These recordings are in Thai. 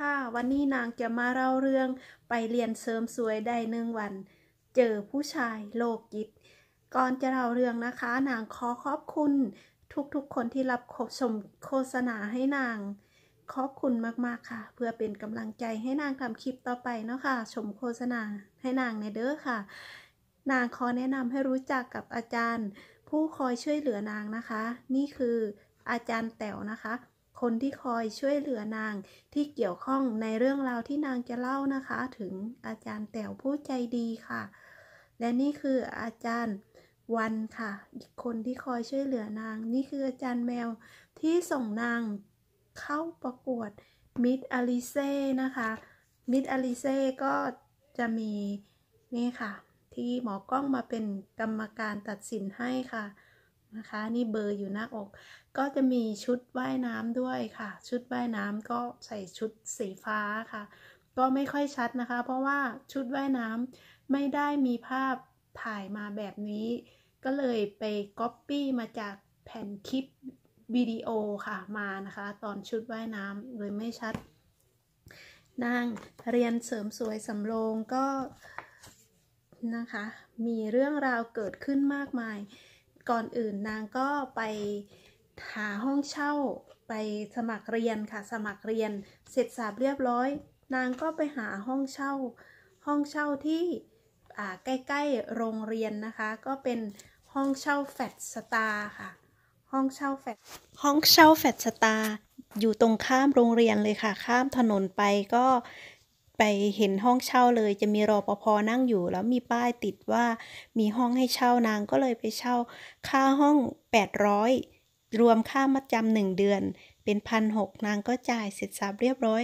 ค่ะ วันนี้นางจะมาเล่าเรื่องไปเรียนเสริมสวยได้หนึ่งวัน เจอผู้ชายโลกจิตก่อนจะเล่าเรื่องนะคะ นางขอขอบคุณ ทุกๆคนที่รับชมโฆษณาให้นาง ขอบคุณมากๆค่ะ เพื่อเป็นกำลังใจให้นางทำคลิปต่อไปเนาะคะ่ะชมโฆษณา ให้นางในเด้อค่ะ นางขอแนะนำให้รู้จักกับอาจารย์ ผู้คอยช่วยเหลือนางนะคะ นี่คืออาจารย์แต๋วนะคะคนที่คอยช่วยเหลือนางที่เกี่ยวข้องในเรื่องราวที่นางจะเล่านะคะ ถึงอาจารย์แต๋วผู้ใจดีค่ะ และนี่คืออาจารย์วันค่ะอีกคนที่คอยช่วยเหลือนาง นี่คืออาจารย์แมวที่ส่งนางเข้าประกวดมิดอลิเซ่นะคะ มิดอลิเซ่ก็จะมีนี่ค่ะ ที่หมอกล้องมาเป็นกรรมการตัดสินให้ค่ะนะคะ นี่เบอร์อยู่หน้าอก ก็จะมีชุดว่ายน้ำด้วยค่ะ ชุดว่ายน้ำก็ใส่ชุดสีฟ้าค่ะ ก็ไม่ค่อยชัดนะคะ เพราะว่าชุดว่ายน้ำไม่ได้มีภาพถ่ายมาแบบนี้ ก็เลยไปก๊อปปี้มาจากแผ่นคลิปวิดีโอค่ะมานะคะ ตอนชุดว่ายน้ำเลยไม่ชัด นางเรียนเสริมสวยสำโรงก็นะคะมีเรื่องราว เกิดขึ้นมากมายก่อนอื่นนางก็ไปหาห้องเช่าไปสมัครเรียนค่ะสมัครเรียนเสร็จสาบเรียบร้อย นางก็ไปหาห้องเช่าห้องเช่าที่ใกล้ๆโรงเรียนนะคะ ก็เป็นห้องเช่าแฟดสตาร์ค่ะ ห้องเช่าแฟดห้องเช่าแฟดสตาร์อยู่ตรงข้ามโรงเรียนเลยค่ะ ข้ามถนนไปก็ไปเห็นห้องเช่าเลยจะมีรอปภนั่งอยู่แล้วมีป้ายติดว่ามีห้องให้เช่านางก็เลยไปเช่าค่าห้อง 800 รวมค่ามัดจำหนึ่งเดือนเป็นพันหกนางก็จ่ายเสร็จสับเรียบร้อย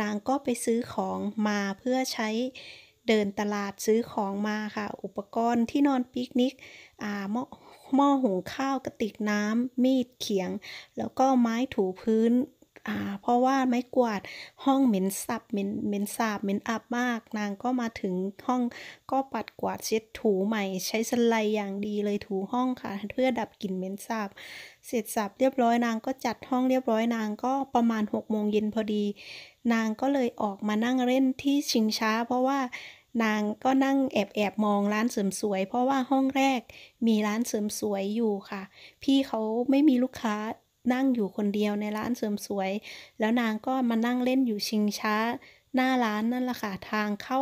นางก็ไปซื้อของมาเพื่อใช้เดินตลาดซื้อของมาค่ะ อุปกรณ์ที่นอนปิกนิกอ่าหม้อหม้อหุงข้าวกระติกน้ำมีดเขียง แล้วก็ไม้ถูพื้นเพราะว่าไม้กวาดห้องเหม็นสับเหม็นเหม็นสาบเหม็นอับมาก นางก็มาถึงห้องก็ปัดกวาดเช็ดถูใหม่ ใช้สไลอย่างดีเลยถูห้องค่ะเพื่อดับกลิ่นเหม็นสาบ เสร็จสับเรียบร้อยนางก็จัดห้องเรียบร้อยนาง ก็ประมาณ6กโมงเย็นพอดี นางก็เลยออกมานั่งเล่นที่ชิงช้า เพราะว่า นางก็นั่งแอบแอบมองร้านเสริมสวย เพราะว่าห้องแรกมีร้านเสริมสวยอยู่ค่ะ พี่เขาไม่มีลูกค้านั่งอยู่คนเดียวในร้านเสริมสวย แล้วนางก็มานั่งเล่นอยู่ชิงช้า หน้าร้านนั่นแหละค่ะ ทางเข้า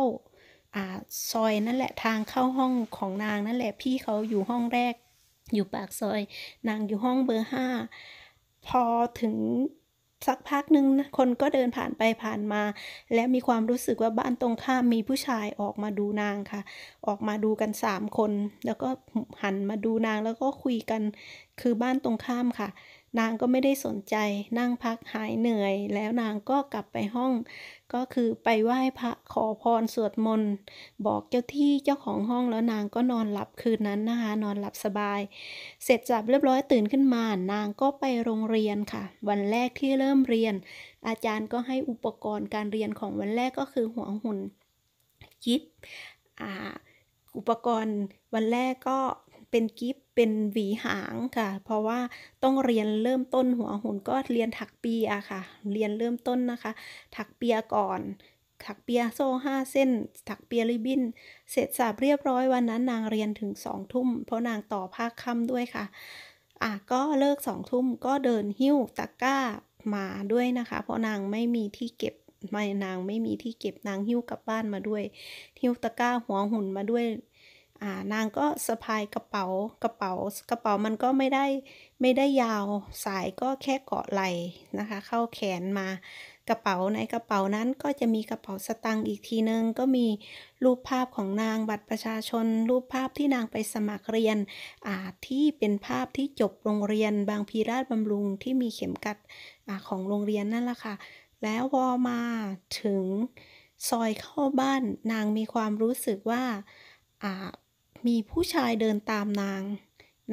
อ่าซอยนั่นแหละทางเข้าห้องของนาง นั่นแหละ พี่เขาอยู่ห้องแรก อยู่ปากซอย นางอยู่ห้องเบอร์ห้า พอถึงสักพักหนึ่งนะคนก็เดินผ่านไปผ่านมา และมีความรู้สึกว่าบ้านตรงข้ามมีผู้ชายออกมาดูนางค่ะ ออกมาดูกันสามคน แล้วก็หันมาดูนางแล้วก็คุยกันคือบ้านตรงข้ามค่ะนางก็ไม่ได้สนใจนั่งพักหายเหนื่อย แล้วนางก็กลับไปห้องก็คือไปไหว้พระขอพรสวดมนต์บอกเจ้าที่เจ้าของห้องแล้วนางก็นอนหลับคืนนั้นนะคะนอนหลับสบาย เสร็จจับเรียบร้อยตื่นขึ้นมา นางก็ไปโรงเรียนค่ะ วันแรกที่เริ่มเรียน อาจารย์ก็ให้อุปกรณ์การเรียนของวันแรกก็คือ หัวหุ่นกิฟต์อุปกรณ์วันแรกก็เป็นกิฟเป็นหวีหางค่ะ เพราะว่าต้องเรียนเริ่มต้นหัวหุ่น ก็เรียนถักเปียค่ะ เรียนเริ่มต้นนะคะ ถักเปียก่อน ถักเปียโซ่ห้าเส้น ถักเปียริบบิ้น เสร็จสับเรียบร้อยวันนั้นนางเรียนถึงสองทุ่มเพราะนางต่อภาคค่ำด้วยค่ะ อ่ะ ก็เลิกสองทุ่มก็เดินหิ้วตะก้ามาด้วยนะคะ เพราะนางไม่มีที่เก็บไม่นางไม่มีที่เก็บนางหิ้วกลับบ้านมาด้วยหิ้วตะก้าหัวหุ่นมาด้วยนางก็สะพายกระเป๋า กระเป๋า กระเป๋ามันก็ไม่ได้ ไม่ได้ยาว สายก็แค่เกาะไหล่นะคะ เข้าแขนมา กระเป๋าในกระเป๋านั้น ก็จะมีกระเป๋าสตังค์อีกทีหนึ่งก็มีรูปภาพของนางบัตรประชาชน รูปภาพที่นางไปสมัครเรียนอ่าที่เป็นภาพที่จบโรงเรียนบางพีราชบำรุงที่มีเข็มกัดอของโรงเรียนนั่นแหละค่ะ แล้วพอมาถึงซอยเข้าบ้าน นางมีความรู้สึกว่ามีผู้ชายเดินตามนาง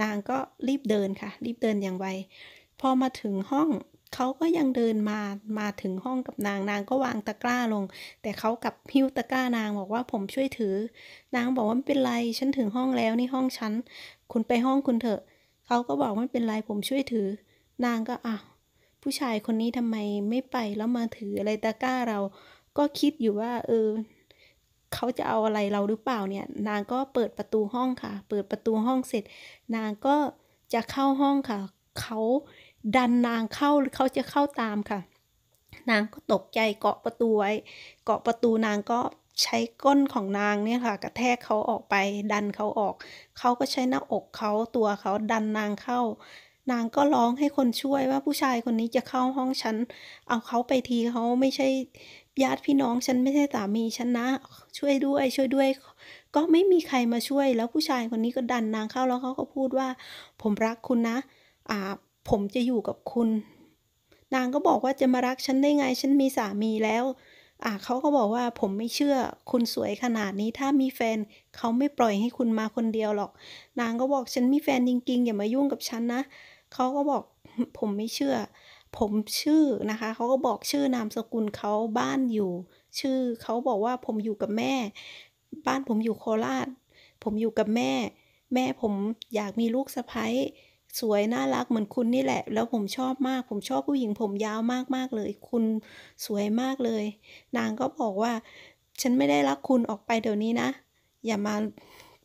นางก็รีบเดินค่ะ รีบเดินอย่างไว พอมาถึงห้องเขาก็ยังเดินมา มาถึงห้องกับนาง นางก็วางตะกร้าลง แต่เขากับพิ้วตะกร้านางบอกว่าผมช่วยถือ นางบอกว่าไม่เป็นไร ฉันถึงห้องแล้วนี่ห้องฉัน คุณไปห้องคุณเถอะ เขาก็บอกไม่เป็นไรผมช่วยถือ นางก็อ้าว ผู้ชายคนนี้ทำไมไม่ไปแล้วมาถืออะไรตะกร้าเรา ก็คิดอยู่ว่า เออเขาจะเอาอะไรเราหรือเปล่าเนี่ย นางก็เปิดประตูห้องค่ะเปิดประตูห้องเสร็จ นางก็จะเข้าห้องค่ะ เขาดันนางเข้าเขาจะเข้าตามค่ะ นางก็ตกใจเกาะประตูไว้เกาะประตูนางก็ใช้ก้นของนางเนี่ยค่ะ กระแทกเขาออกไป ดันเขาออก เขาก็ใช้หน้าอกเขาตัวเขาดันนางเข้านางก็ร้องให้คนช่วยว่าผู้ชายคนนี้จะเข้าห้องฉัน เอาเขาไปทีเขาไม่ใช่ญาติพี่น้องฉันไม่ใช่สามีฉันนะ ช่วยด้วยช่วยด้วย ก็ไม่มีใครมาช่วย แล้วผู้ชายคนนี้ก็ดันนางเข้าแล้วเขาก็พูดว่าผมรักคุณนะ อ่า ผมจะอยู่กับคุณ นางก็บอกว่าจะมารักฉันได้ไงฉันมีสามีแล้วอ่ะเขาก็บอกว่าผมไม่เชื่อคุณสวยขนาดนี้ถ้ามีแฟนเขาไม่ปล่อยให้คุณมาคนเดียวหรอก นางก็บอกฉันมีแฟนจริงๆ อย่ามายุ่งกับฉันนะเขาก็บอกผมไม่เชื่อ ผมชื่อนะคะเขาก็บอกชื่อนามสกุลเขาบ้านอยู่ชื่อเขาบอกว่าผมอยู่กับแม่ บ้านผมอยู่โคราช ผมอยู่กับแม่ แม่ผมอยากมีลูกสะพ้ยสวยน่ารักเหมือนคุณนี่แหละ แล้วผมชอบมาก ผมชอบผู้หญิง ผมยาวมากมากเลย คุณสวยมากเลย นางก็บอกว่า ฉันไม่ได้รักคุณออกไปเดี๋ยวนี้นะ อย่ามา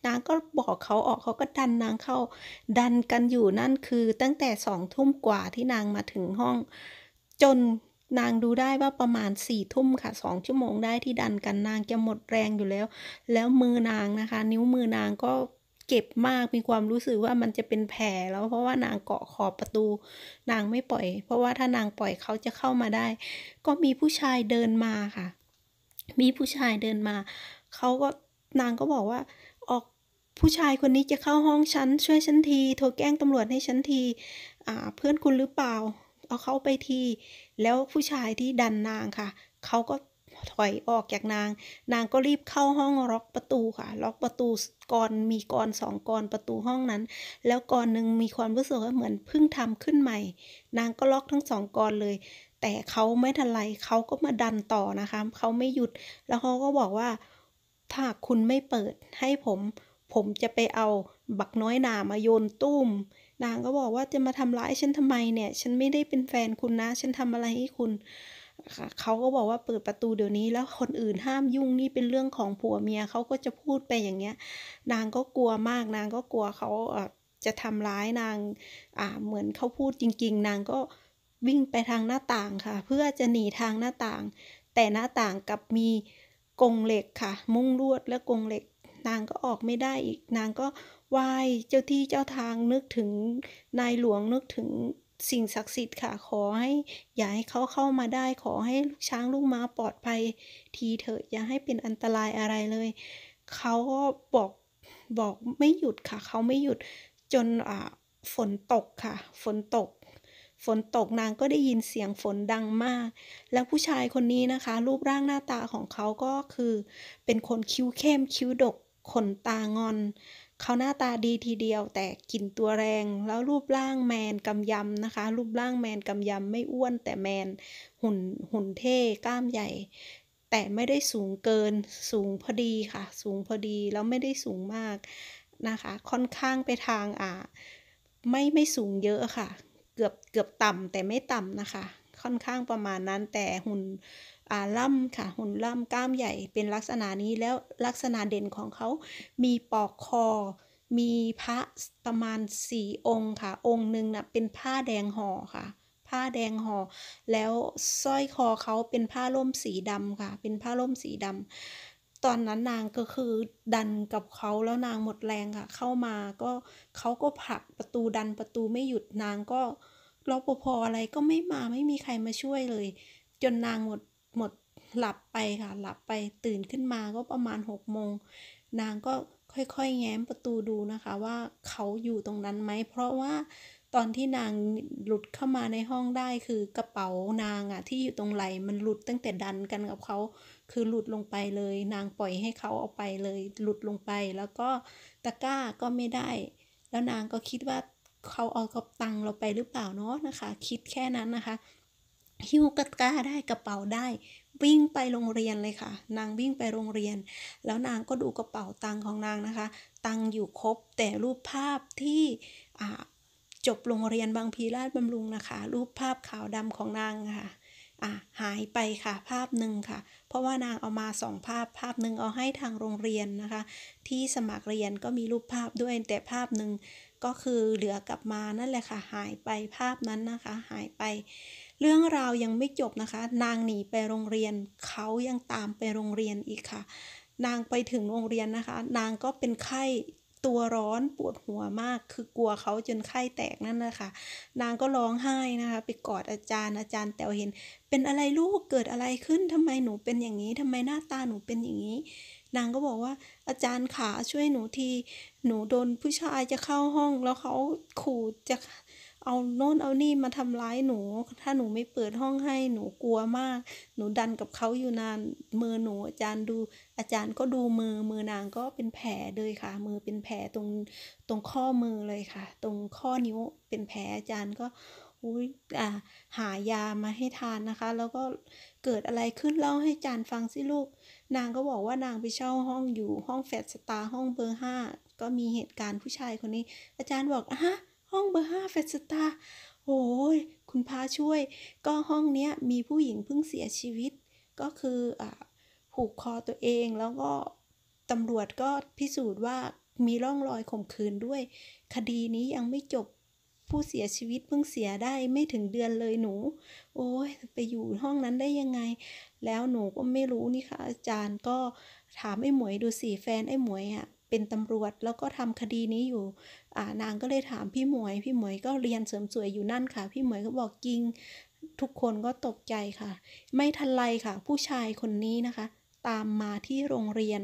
นางก็บอกเขาออกเขาก็ดันนางเข้าดันกันอยู่นั่นคือตั้งแต่สองทุ่มกว่าที่นางมาถึงห้อง จนนางดูได้ว่าประมาณสี่ทุ่มค่ะสองชั่วโมงได้ที่ดันกันนางจะหมดแรงอยู่แล้ว แล้วมือนางนะคะ นิ้วมือนางก็เก็บมากมีความรู้สึกว่ามันจะเป็นแผลแล้วเพราะว่านางเกาะขอบประตู นางไม่ปล่อย เพราะว่าถ้านางปล่อยเขาจะเข้ามาได้ ก็มีผู้ชายเดินมาค่ะ มีผู้ชายเดินมาเขาก็นางก็บอกว่าผู้ชายคนนี้จะเข้าห้องฉัน ช่วยฉันทีโทรแกล้งตำรวจให้ฉันทีเพื่อนคุณหรือเปล่าเอาเขาไปทีแล้วผู้ชายที่ดันนางค่ะ เขาก็ถอยออกจากนาง นางก็รีบเข้าห้องล็อกประตูค่ะ ล็อกประตูกรมีกรสองกรประตูห้องนั้น แล้วกรหนึ่งมีความรู้สึกว่าเหมือนเพิ่งทำขึ้นใหม่ นางก็ล็อกทั้งสองกรเลย แต่เขาไม่ทันไรเขาก็มาดันต่อนะคะเขาไม่หยุด แล้วเขาก็บอกว่าถ้าคุณไม่เปิดให้ผมผมจะไปเอาบักน้อยหนามาโยนตุ้ม นางก็บอกว่าจะมาทำร้ายฉันทำไมเนี่ย ฉันไม่ได้เป็นแฟนคุณนะ ฉันทำอะไรให้คุณ เขาก็บอกว่าเปิดประตูเดี๋ยวนี้ แล้วคนอื่นห้ามยุ่งนี่เป็นเรื่องของผัวเมีย เขาก็จะพูดไปอย่างเงี้ย นางก็กลัวมาก นางก็กลัวเขาจะทำร้ายนางอ่าเหมือนเขาพูดจริง ๆ นางก็วิ่งไปทางหน้าต่างค่ะ เพื่อจะหนีทางหน้าต่าง แต่หน้าต่างกับมีกงเหล็กค่ะ มุ้งลวดและกงเหล็กนางก็ออกไม่ได้อีกนางก็ไหว้เจ้าที่เจ้าทางนึกถึงนายหลวงนึกถึงสิ่งศักดิ์สิทธิ์ค่ะขอให้อย่าให้เขาเข้ามาได้ขอให้ลูกช้างลูกม้าปลอดภัย ทีเถอะอย่าให้เป็นอันตรายอะไรเลยเขาก็บอกบอกไม่หยุดค่ะเขาไม่หยุดจนอ่าฝนตกค่ะ ฝนตก ฝนตกนางก็ได้ยินเสียงฝนดังมาก แล้วผู้ชายคนนี้นะคะ รูปร่างหน้าตาของเขาก็คือเป็นคนคิ้วเข้มคิ้วดกขนตางอน เขาหน้าตาดีทีเดียวแต่กลิ่นตัวแรง แล้วรูปร่างแมนกำยำนะคะ รูปร่างแมนกำยำไม่อ้วนแต่แมนหุ่นหุ่นเท่กล้ามใหญ่ แต่ไม่ได้สูงเกิน สูงพอดีค่ะ สูงพอดีแล้วไม่ได้สูงมากนะคะ ค่อนข้างไปทางอ่าไม่ไม่สูงเยอะค่ะ เกือบ เกือบต่ำแต่ไม่ต่ำนะคะ ค่อนข้างประมาณนั้นแต่หุ่น่าล่ำค่ะหุ่นล่ำกล้ามใหญ่เป็นลักษณะนี้แล้วลักษณะเด่นของเขามีปอกคอมีพระประมาณสี่องค์ค่ะ องค์หนึ่งนะ่ะเป็นผ้าแดงห่อค่ะ ผ้าแดงห่อแล้วสร้อยคอเขาเป็นผ้าล่มสีดำค่ะ เป็นผ้าล่มสีดำตอนนั้นนางก็คือดันกับเขาแล้วนางหมดแรงค่ะ เข้ามาก็เขาก็ผลักประตูดันประตูไม่หยุดนางก็รปภออะไรก็ไม่มาไม่มีใครมาช่วยเลย จนนางหมดหมดหลับไปค่ะ หลับไปตื่นขึ้นมาก็ประมาณหกโมงนางก็ค่อยๆ แง้มประตูดูนะคะ ว่าเขาอยู่ตรงนั้นไหม เพราะว่าตอนที่นางหลุดเข้ามาในห้องได้คือกระเป๋านางอะที่อยู่ตรงไหล มันหลุดตั้งแต่ดันกันกับเขา คือหลุดลงไปเลย นางปล่อยให้เขาเอาไปเลย หลุดลงไป แล้วก็ตะกร้าก็ไม่ได้ แล้วนางก็คิดว่าเขาเอากระตังเราไปหรือเปล่าเนาะนะคะ คิดแค่นั้นนะคะหิ้วกระกาได้กระเป๋าได้วิ่งไปโรงเรียนเลยค่ะ นางวิ่งไปโรงเรียน แล้วนางก็ดูกระเป๋าตังของนางนะคะ ตังอยู่ครบ แต่รูปภาพที่จบโรงเรียนบางพีราชบำรุงนะคะ รูปภาพขาวดำของนางค่ะ หายไปค่ะ ภาพหนึ่งค่ะ เพราะว่านางเอามาสองภาพ ภาพหนึ่งเอาให้ทางโรงเรียนนะคะ ที่สมัครเรียนก็มีรูปภาพด้วย แต่ภาพหนึ่งก็คือเหลือกลับมานั่นแหละค่ะ หายไปภาพนั้นนะคะ หายไปเรื่องราวยังไม่จบนะคะ นางหนีไปโรงเรียนเขายังตามไปโรงเรียนอีกค่ะ นางไปถึงโรงเรียนนะคะ นางก็เป็นไข้ตัวร้อนปวดหัวมาก คือกลัวเขาจนไข้แตกนั่นนะคะ นางก็ร้องไห้นะคะไปกอดอาจารย์ อาจารย์แต่วเห็น เป็นอะไรลูกเกิดอะไรขึ้นทำไมหนูเป็นอย่างนี้ ทำไมหน้าตาหนูเป็นอย่างนี้ นางก็บอกว่า อาจารย์ขาช่วยหนูทีหนูโดนผู้ชายจะเข้าห้อง แล้วเขาขู่จะเอาโน่นเอานี่มาทำร้ายหนู ถ้าหนูไม่เปิดห้องให้หนูกลัวมาก หนูดันกับเขาอยู่นาน มือหนูอาจารย์ดู อาจารย์ก็ดูมือมือนางก็เป็นแผลเลยค่ะ มือเป็นแผลตรง ตรงข้อมือเลยค่ะ ตรงข้อนิ้วเป็นแผล อาจารย์ก็ อุ้ยอ่า หายามาให้ทานนะคะ แล้วก็เกิดอะไรขึ้นเล่าให้อาจารย์ฟังสิลูก นางก็บอกว่านางไปเช่าห้องอยู่ห้องแฟดสตาร์ห้องเบอร์ห้า ก็มีเหตุการณ์ผู้ชายคนนี้ อาจารย์บอกอ่ะห้องเบอร์ห้าเฟสตาโอ้ย คุณพาช่วย ก็ห้อง เนี้ย มีผู้หญิงเพิ่งเสียชีวิต ก็คืออผูกคอตัวเอง แล้วก็ตำรวจก็พิสูจน์ว่ามีร่องรอยข่มขืนด้วย คดีนี้ยังไม่จบ ผู้เสียชีวิตเพิ่งเสียได้ไม่ถึงเดือนเลยหนู โอ้ยไปอยู่ห้องนั้นได้ยังไง แล้วหนูก็ไม่รู้นี่ค่ะ อาจารย์ก็ถาม ไอ้หมวยดูสิ แฟนไอ้หมวยอ่ะ เป็นตำรวจแล้วก็ทำคดีนี้อยู่นางก็เลยถามพี่หมวย พี่หมวยก็เรียนเสริมสวยอยู่นั่นค่ะ พี่หมวยก็บอกจริงทุกคนก็ตกใจค่ะ ไม่ทันไรค่ะ ผู้ชายคนนี้นะคะ ตามมาที่โรงเรียน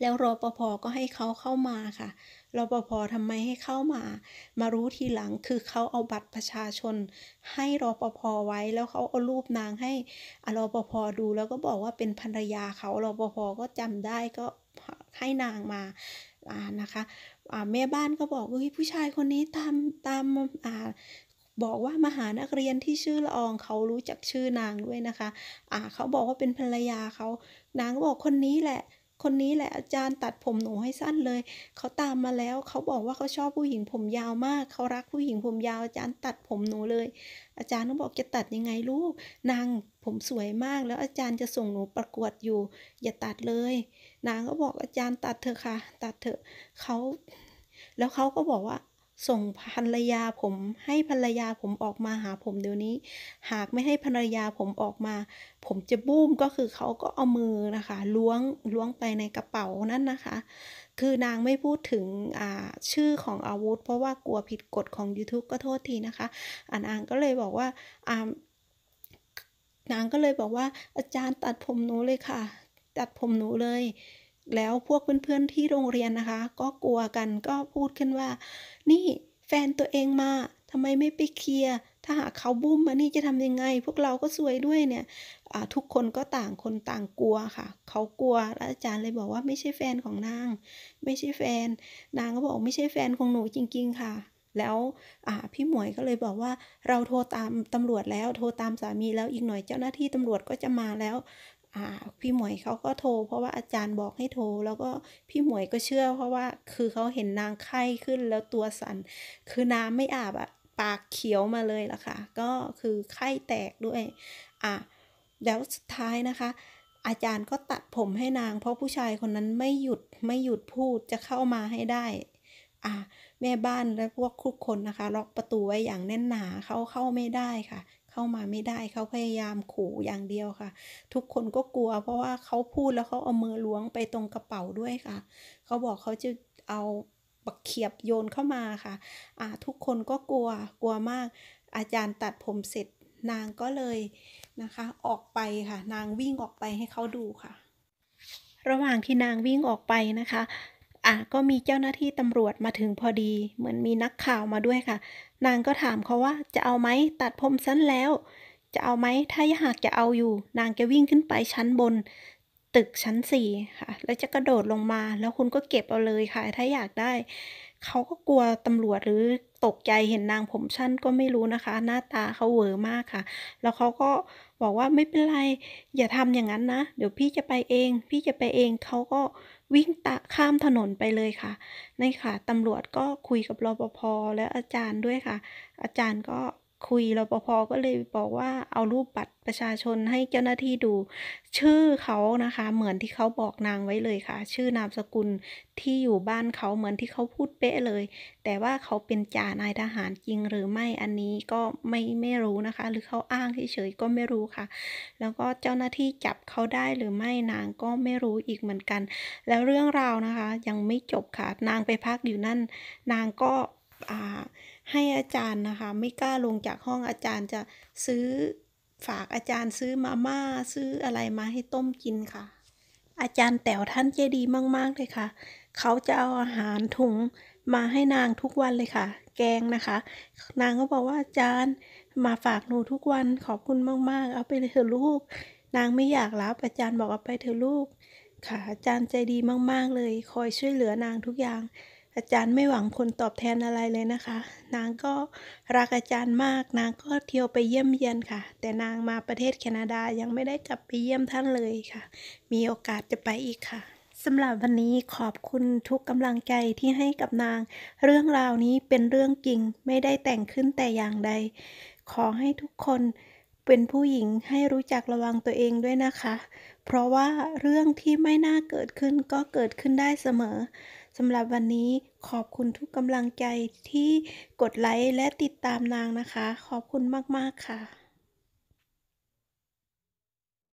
แล้วรอปภก็ให้เขาเข้ามาค่ะรปภทำไมให้เข้ามา มารู้ทีหลังคือเขาเอาบัตรประชาชน ให้รปภไว้ แล้วเขาเอารูปนางให้รปภดูแล้วก็บอกว่าเป็นภรรยาเขารปภก็จำได้ก็ให้นางมาานะคะแม่บ้านก็บอก ว่าผู้ชายคนนี้ตามตามบอกว่ามาหานักเรียนที่ชื่อละออง เขารู้จักชื่อนางด้วยนะคะ อ่าเขาบอกว่าเป็นภรรยาเขานางบอกคนนี้แหละ คนนี้แหละอาจารย์ตัดผมหนูให้สั้นเลย เขาตามมาแล้วเขาบอกว่าเขาชอบผู้หญิงผมยาวมาก เขารักผู้หญิงผมยาว อาจารย์ตัดผมหนูเลย อาจารย์ก็บอกจะตัดยังไงลูกนางผมสวยมาก แล้วอาจารย์จะส่งหนูประกวดอยู่ อย่าตัดเลยนางก็บอกอาจารย์ตัดเถอะค่ะ ตัดเถอะเขาแล้วเขาก็บอกว่า ส่งภรรยาผม ให้ภรรยาผมออกมาหาผมเดี๋ยวนี้ หากไม่ให้ภรรยาผมออกมา ผมจะบูมก็คือเขาก็เอามือนะคะ ล้วงล้วงไปในกระเป๋านั่นนะคะ คือนางไม่พูดถึงชื่อของอาวุธ เพราะว่ากลัวผิดกฎของ YouTube ก็โทษทีนะคะ อันอ่างก็เลยบอกว่า นางก็เลยบอกว่า อาจารย์ตัดผมหนูเลยค่ะตัดผมหนูเลย แล้วพวก เพื่อนๆที่โรงเรียนนะคะ ก็กลัวกันก็พูด ขึ้น ว่า นี่แฟนตัวเองมาทำไมไม่ไปเคลียร์ ถ้าหากเขาบุ้มมา นี่จะทำยังไง พวกเราก็ซวยด้วยเนี่ยทุกคนก็ต่างคนต่างกลัวค่ะ เขากลัวแล้วอาจารย์เลยบอกว่าไม่ใช่แฟนของนาง ไม่ใช่แฟน นางก็บอกไม่ใช่แฟนของหนูจริงๆค่ะ แล้วพี่หมวยก็เลยบอกว่า เราโทรตามตำรวจแล้ว โทรตามสามีแล้วอีกหน่อย เจ้าหน้าที่ตำรวจก็จะมาแล้วพี่หมวยเขาก็โทรเพราะว่าอาจารย์บอกให้โทรแล้วก็พี่หมวยก็เชื่อเพราะว่าคือเขาเห็นนางไข้ขึ้นแล้วตัวสัน่นคือน้ำไม่อาบอะปากเขียวมาเลยล่ะค่ะก็คือ ไข้แตกด้วย อ่ะแล้วสุดท้ายนะคะ อาจารย์ก็ตัดผมให้นางเพราะผู้ชายคนนั้นไม่หยุดไม่หยุดพูดจะเข้ามาให้ได้ อ่ะแม่บ้านและพวกคุกคนนะคะล็อกประตูไว้อย่างแน่นหนาเขาเข้าไม่ได้ค่ะเข้ามาไม่ได้เขาพยายามขู่อย่างเดียวค่ะ ทุกคนก็กลัว เพราะว่าเขาพูดแล้วเขาเอามือล้วงไปตรงกระเป๋าด้วยค่ะ เขาบอกเขาจะเอาบักเขียบโยนเข้ามาค่ะอ่า ทุกคนก็กลัว กลัวมากอาจารย์ตัดผมเสร็จนางก็เลยนะคะ ออกไปค่ะ นางวิ่งออกไปให้เขาดูค่ะ ระหว่างที่นางวิ่งออกไปนะคะอ่ะก็มีเจ้าหน้าที่ตำรวจมาถึงพอดี เหมือนมีนักข่าวมาด้วยค่ะ นางก็ถามเขาว่าจะเอาไหมตัดผมสั้นแล้ว จะเอาไหมถ้าหากจะเอาอยู่ นางจะวิ่งขึ้นไปชั้นบน ตึกชั้นสี่ค่ะ แล้วจะกระโดดลงมา แล้วคุณก็เก็บเอาเลยค่ะถ้าอยากได้ เขาก็กลัวตำรวจหรือตกใจเห็นนางผมชั้นก็ไม่รู้นะคะ หน้าตาเขาเวอร์มากค่ะ แล้วเขาก็บอกว่าไม่เป็นไรอย่าทำอย่างนั้นนะ เดี๋ยวพี่จะไปเอง พี่จะไปเองเขาก็วิ่งตะข้ามถนนไปเลยค่ะในค่ะ ตำรวจก็คุยกับรปภแล้วอาจารย์ด้วยค่ะ อาจารย์ก็คุยรปภก็เลยบอกว่า เอารูปบัตรประชาชนให้เจ้าหน้าที่ดูชื่อเขานะคะ เหมือนที่เขาบอกนางไว้เลยค่ะ ชื่อนามสกุลที่อยู่บ้านเขาเหมือนที่เขาพูดเป๊ะเลย แต่ว่าเขาเป็นจ่านายทหารจริง หรือไม่อันนี้ก็ไม่ไม่รู้นะคะ หรือเขาอ้างเฉยๆก็ไม่รู้ค่ะ แล้วก็เจ้าหน้าที่จับเขาได้หรือไม่นางก็ไม่รู้อีกเหมือนกัน แล้วเรื่องราวนะคะ ยังไม่จบค่ะนางไปพักอยู่นั่น นางก็อ่าให้อาจารย์นะคะไม่กล้าลงจากห้องอาจารย์จะซื้อฝากอาจารย์ซื้อมาม่าซื้ออะไรมาให้ต้มกินค่ะ อาจารย์แต๋วท่านใจดีมาก ๆ เลยค่ะเขาจะเอาอาหารถุงมาให้นางทุกวันเลยค่ะ แกงนะคะ นางก็บอกว่าอาจารย์มาฝากหนูทุกวันขอบคุณมาก ๆ เอาไปเถอะลูก นางไม่อยากรับอาจารย์บอกเอาไปเถอะลูก ค่ะอาจารย์ใจดีมาก ๆ เลยคอยช่วยเหลือนางทุกอย่างอาจารย์ไม่หวังผลตอบแทนอะไรเลยนะคะ นางก็รักอาจารย์มาก นางก็เที่ยวไปเยี่ยมเยียนค่ะ แต่นางมาประเทศแคนาดายังไม่ได้กลับไปเยี่ยมท่านเลยค่ะ มีโอกาสจะไปอีกค่ะสำหรับวันนี้ขอบคุณทุกกำลังใจที่ให้กับนาง เรื่องราวนี้เป็นเรื่องจริง ไม่ได้แต่งขึ้นแต่อย่างใด ขอให้ทุกคนเป็นผู้หญิงให้รู้จักระวังตัวเองด้วยนะคะ เพราะว่าเรื่องที่ไม่น่าเกิดขึ้นก็เกิดขึ้นได้เสมอสำหรับวันนี้ขอบคุณทุกกำลังใจที่กดไลค์และติดตามนางนะคะ ขอบคุณมากๆค่ะ